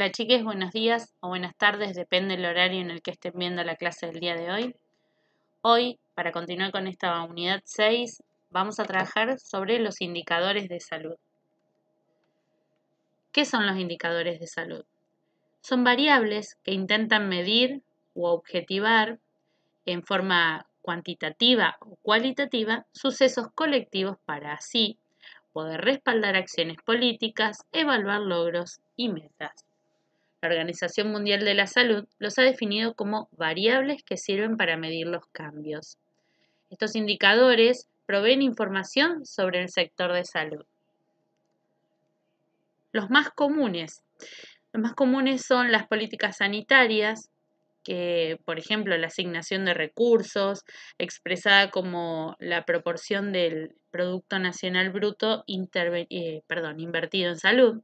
Hola chiques, buenos días o buenas tardes, depende del horario en el que estén viendo la clase del día de hoy. Hoy, para continuar con esta unidad 6, vamos a trabajar sobre los indicadores de salud. ¿Qué son los indicadores de salud? Son variables que intentan medir o objetivar en forma cuantitativa o cualitativa sucesos colectivos para así poder respaldar acciones políticas, evaluar logros y metas. La Organización Mundial de la Salud los ha definido como variables que sirven para medir los cambios. Estos indicadores proveen información sobre el sector de salud. Los más comunes. Los más comunes son las políticas sanitarias, que por ejemplo la asignación de recursos, expresada como la proporción del Producto Nacional Bruto eh, invertido en salud,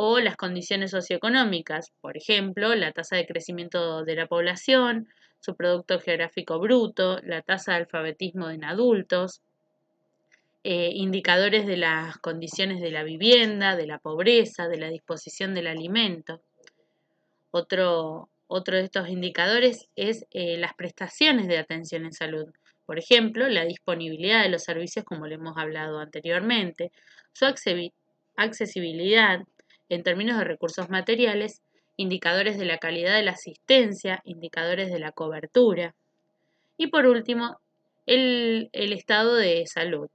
o las condiciones socioeconómicas, por ejemplo, la tasa de crecimiento de la población, su producto geográfico bruto, la tasa de alfabetismo en adultos, eh, indicadores de las condiciones de la vivienda, de la pobreza, de la disposición del alimento. Otro, otro de estos indicadores es eh, las prestaciones de atención en salud. Por ejemplo, la disponibilidad de los servicios como le hemos hablado anteriormente, su accesibilidad, en términos de recursos materiales, indicadores de la calidad de la asistencia, indicadores de la cobertura. Y por último, el, estado de salud.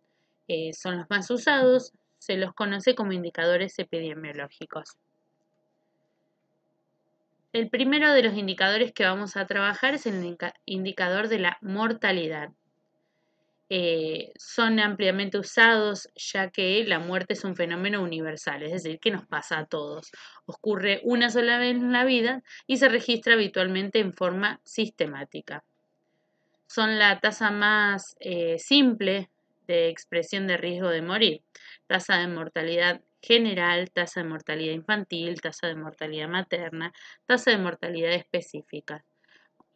Eh, son los más usados, se los conoce como indicadores epidemiológicos. El primero de los indicadores que vamos a trabajar es el indicador de la mortalidad. Eh, son ampliamente usados ya que la muerte es un fenómeno universal, es decir, que nos pasa a todos. Ocurre una sola vez en la vida y se registra habitualmente en forma sistemática. Son la tasa más eh, simple de expresión de riesgo de morir, tasa de mortalidad general, tasa de mortalidad infantil, tasa de mortalidad materna, tasa de mortalidad específica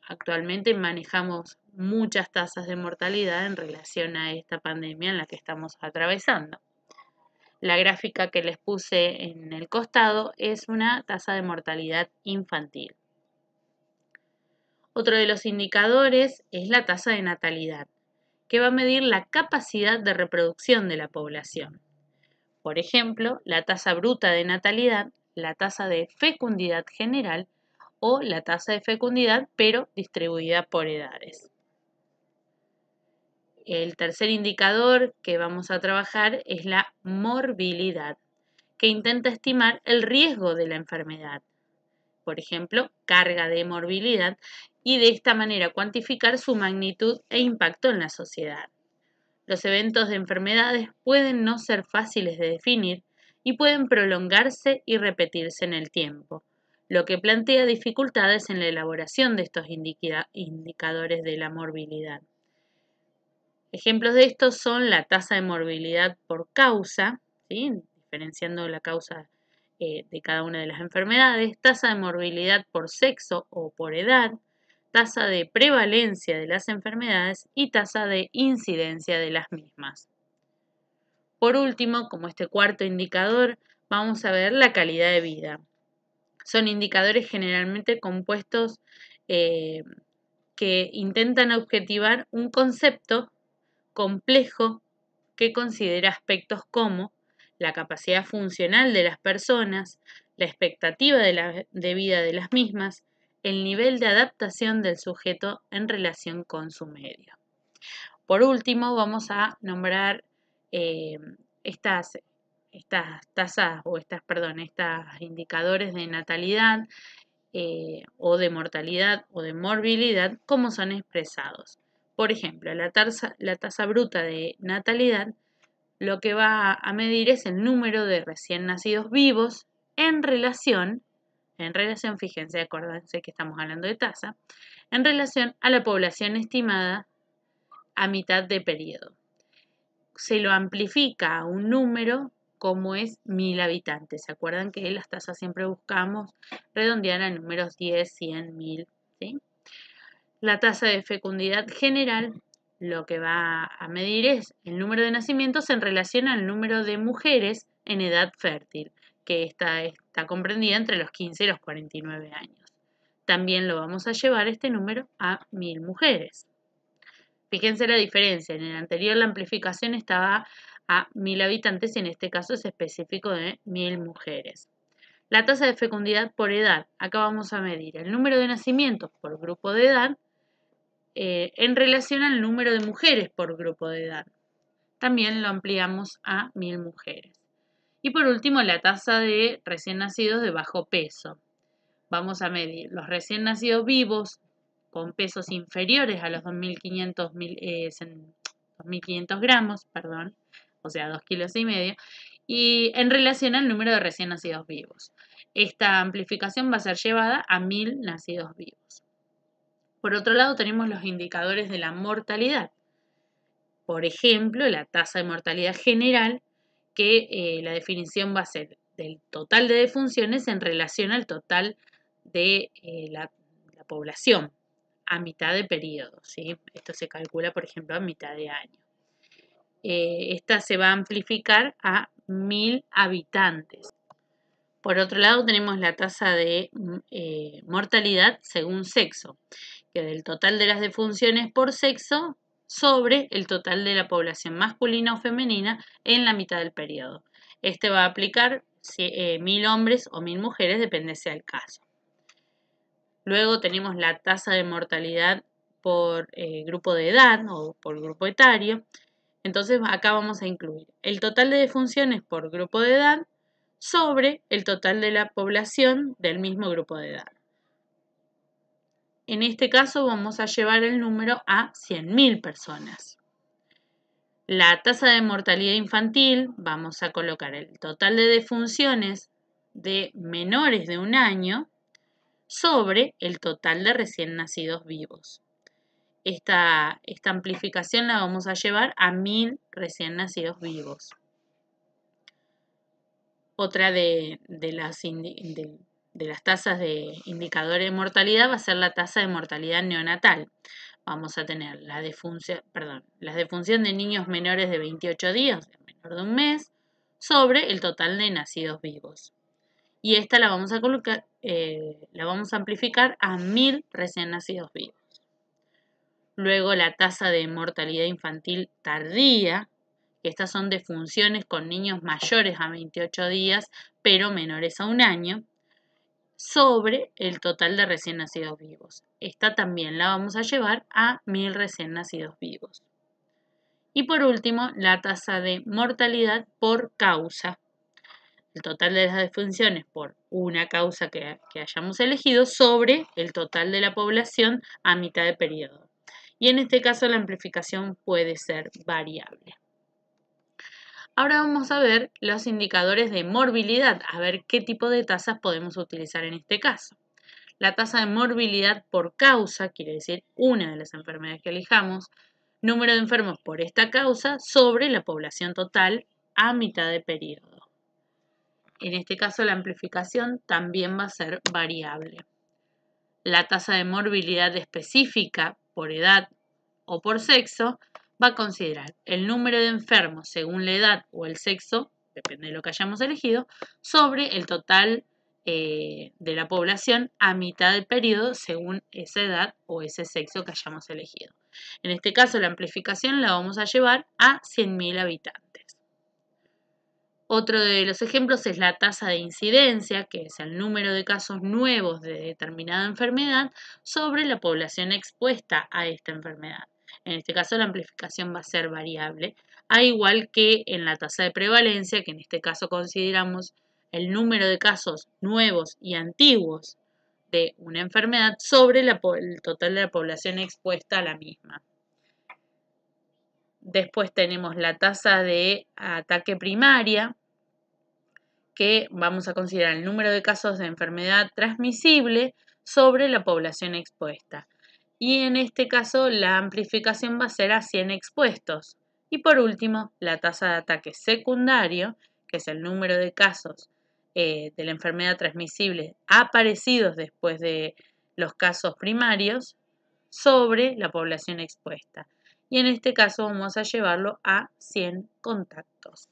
actualmente manejamos muchas tasas de mortalidad en relación a esta pandemia en la que estamos atravesando. La gráfica que les puse en el costado es una tasa de mortalidad infantil. Otro de los indicadores es la tasa de natalidad, que va a medir la capacidad de reproducción de la población. Por ejemplo, la tasa bruta de natalidad, la tasa de fecundidad general o la tasa de fecundidad, pero distribuida por edades. El tercer indicador que vamos a trabajar es la morbilidad, que intenta estimar el riesgo de la enfermedad, por ejemplo, carga de morbilidad, y de esta manera cuantificar su magnitud e impacto en la sociedad. Los eventos de enfermedades pueden no ser fáciles de definir y pueden prolongarse y repetirse en el tiempo, lo que plantea dificultades en la elaboración de estos indicadores de la morbilidad. Ejemplos de estos son la tasa de morbilidad por causa, diferenciando la causa eh, de cada una de las enfermedades, tasa de morbilidad por sexo o por edad, tasa de prevalencia de las enfermedades y tasa de incidencia de las mismas. Por último, como este cuarto indicador, vamos a ver la calidad de vida. Son indicadores generalmente compuestos eh, que intentan objetivar un concepto complejo que considera aspectos como la capacidad funcional de las personas, la expectativa de, la, de vida de las mismas, el nivel de adaptación del sujeto en relación con su medio. Por último, vamos a nombrar eh, estas estas tasas o estas, perdón, estos indicadores de natalidad eh, o de mortalidad o de morbilidad, cómo son expresados. Por ejemplo, la tasa, la tasa bruta de natalidad lo que va a medir es el número de recién nacidos vivos en relación, en relación, fíjense, acuérdense que estamos hablando de tasa, en relación a la población estimada a mitad de periodo. Se lo amplifica a un número como es mil habitantes. ¿Se acuerdan que las tasas siempre buscamos redondear a números 10, 100, 1000? La tasa de fecundidad general lo que va a medir es el número de nacimientos en relación al número de mujeres en edad fértil, que está, está comprendida entre los 15 y los 49 años. También lo vamos a llevar este número a mil mujeres. Fíjense la diferencia. En el anterior la amplificación estaba a 1.000 habitantes y en este caso es específico de 1.000 mujeres. La tasa de fecundidad por edad. Acá vamos a medir el número de nacimientos por grupo de edad eh, en relación al número de mujeres por grupo de edad. También lo ampliamos a 1.000 mujeres. Y por último, la tasa de recién nacidos de bajo peso. Vamos a medir los recién nacidos vivos con pesos inferiores a los 2.500 eh, gramos, perdón, o sea, dos kilos y medio, y en relación al número de recién nacidos vivos. Esta amplificación va a ser llevada a mil nacidos vivos. Por otro lado, tenemos los indicadores de la mortalidad. Por ejemplo, la tasa de mortalidad general, que eh, la definición va a ser del total de defunciones en relación al total de eh, la, población a mitad de periodo. ¿sí? Esto se calcula, por ejemplo, a mitad de año. Eh, esta se va a amplificar a mil habitantes. Por otro lado, tenemos la tasa de mm, eh, mortalidad según sexo, que es del total de las defunciones por sexo sobre el total de la población masculina o femenina en la mitad del periodo. Este va a aplicar eh, mil hombres o mil mujeres, depende sea el caso. Luego tenemos la tasa de mortalidad por grupo de edad o por grupo etario, entonces acá vamos a incluir el total de defunciones por grupo de edad sobre el total de la población del mismo grupo de edad. En este caso vamos a llevar el número a 100.000 personas. La tasa de mortalidad infantil, vamos a colocar el total de defunciones de menores de un año sobre el total de recién nacidos vivos. Esta, esta amplificación la vamos a llevar a mil recién nacidos vivos. Otra de, las, de, las tasas de indicadores de mortalidad va a ser la tasa de mortalidad neonatal. Vamos a tener la defunción, perdón, de niños menores de 28 días, menor de un mes, sobre el total de nacidos vivos. Y esta la vamos a colocar, eh, la vamos a amplificar a 1000 recién nacidos vivos. Luego la tasa de mortalidad infantil tardía, que estas son defunciones con niños mayores a 28 días, pero menores a un año, sobre el total de recién nacidos vivos. Esta también la vamos a llevar a 1000 recién nacidos vivos. Y por último, la tasa de mortalidad por causa. El total de las defunciones por una causa que, que hayamos elegido sobre el total de la población a mitad de periodo y en este caso la amplificación puede ser variable. Ahora vamos a ver los indicadores de morbilidad, a ver qué tipo de tasas podemos utilizar en este caso. La tasa de morbilidad por causa, quiere decir una de las enfermedades que elijamos, número de enfermos por esta causa sobre la población total a mitad de periodo. En este caso la amplificación también va a ser variable. La tasa de morbilidad específica por edad o por sexo, va a considerar el número de enfermos según la edad o el sexo, depende de lo que hayamos elegido, sobre el total eh, de la población a mitad del periodo según esa edad o ese sexo que hayamos elegido. En este caso, la amplificación la vamos a llevar a 100.000 habitantes. Otro de los ejemplos es la tasa de incidencia, que es el número de casos nuevos de determinada enfermedad sobre la población expuesta a esta enfermedad. En este caso la amplificación va a ser variable, al igual que en la tasa de prevalencia, que en este caso consideramos el número de casos nuevos y antiguos de una enfermedad sobre el total de la población expuesta a la misma. Después tenemos la tasa de ataque primaria, que vamos a considerar el número de casos de enfermedad transmisible sobre la población expuesta. Y en este caso la amplificación va a ser a 100 expuestos. Y por último, la tasa de ataque secundario, que es el número de casos eh, de la enfermedad transmisible aparecidos después de los casos primarios, sobre la población expuesta. Y en este caso vamos a llevarlo a 100 contactos.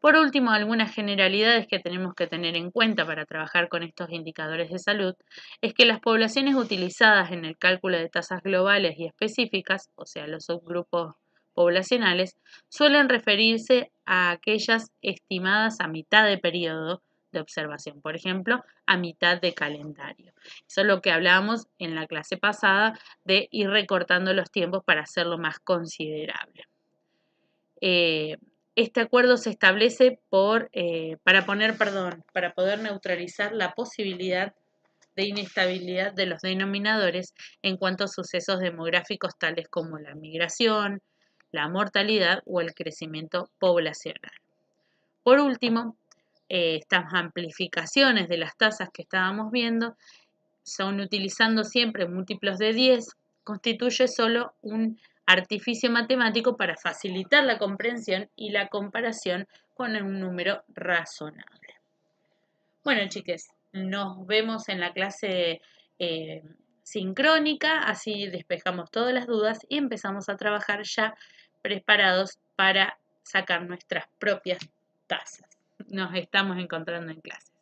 Por último, algunas generalidades que tenemos que tener en cuenta para trabajar con estos indicadores de salud es que las poblaciones utilizadas en el cálculo de tasas globales y específicas, o sea, los subgrupos poblacionales, suelen referirse a aquellas estimadas a mitad de periodo de observación, por ejemplo, a mitad de calendario. Eso es lo que hablábamos en la clase pasada de ir recortando los tiempos para hacerlo más considerable. Eh, este acuerdo se establece por, eh, para poner, perdón, para poder neutralizar la posibilidad de inestabilidad de los denominadores en cuanto a sucesos demográficos tales como la migración, la mortalidad o el crecimiento poblacional. Por último, eh, estas amplificaciones de las tasas que estábamos viendo, son utilizando siempre múltiplos de 10, constituye solo un artificio matemático para facilitar la comprensión y la comparación con un número razonable. Bueno, chiques, nos vemos en la clase eh, sincrónica, así despejamos todas las dudas y empezamos a trabajar ya preparados para sacar nuestras propias tasas nos estamos encontrando en clase.